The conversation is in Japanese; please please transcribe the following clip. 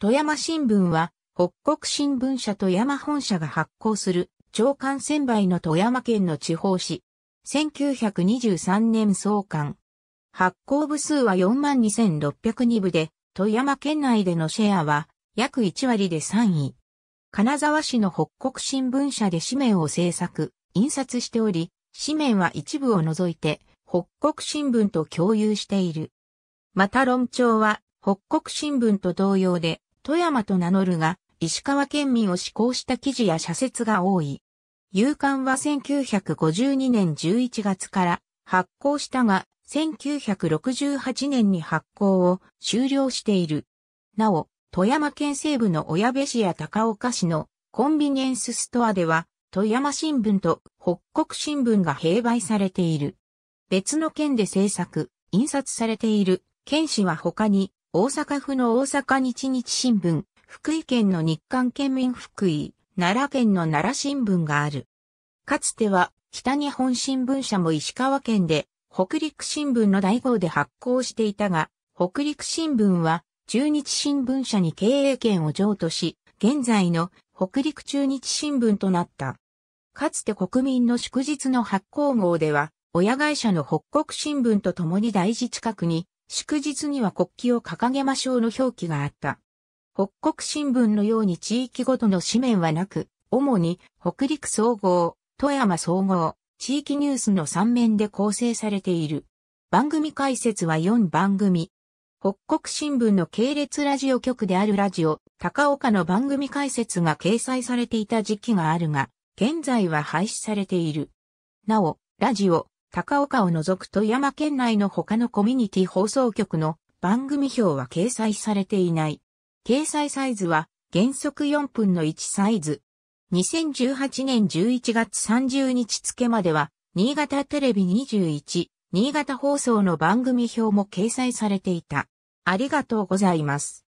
富山新聞は、北国新聞社富山本社が発行する、長官専売の富山県の地方紙。1923年創刊。発行部数は42,602部で、富山県内でのシェアは、約1割で3位。金沢市の北国新聞社で紙面を制作、印刷しており、紙面は一部を除いて、北国新聞と共有している。また論調は、北国新聞と同様で、富山と名乗るが、石川県民を志向した記事や社説が多い。夕刊は1952年11月から発行したが、1968年に発行を終了している。なお、富山県西部の親部市や高岡市のコンビニエンスストアでは、富山新聞と北国新聞が併売されている。別の県で制作、印刷されている県市は他に、大阪府の大阪日日新聞、福井県の日刊県民福井、奈良県の奈良新聞がある。かつては北日本新聞社も石川県で北陸新聞の大号で発行していたが、北陸新聞は中日新聞社に経営権を譲渡し、現在の北陸中日新聞となった。かつて国民の祝日の発行号では、親会社の北国新聞と共に大事近くに祝日には国旗を掲げましょうの表記があった。北国新聞のように地域ごとの紙面はなく、主に北陸総合、富山総合、地域ニュースの3面で構成されている。番組解説は4番組。北国新聞の系列ラジオ局であるラジオ、高岡の番組解説が掲載されていた時期があるが、現在は廃止されている。なお、ラジオ、高岡を除く富山県内の他のコミュニティ放送局の番組表は掲載されていない。掲載サイズは原則4分の1サイズ。2018年11月30日付までは、新潟テレビ21、新潟放送の番組表も掲載されていた。ありがとうございます。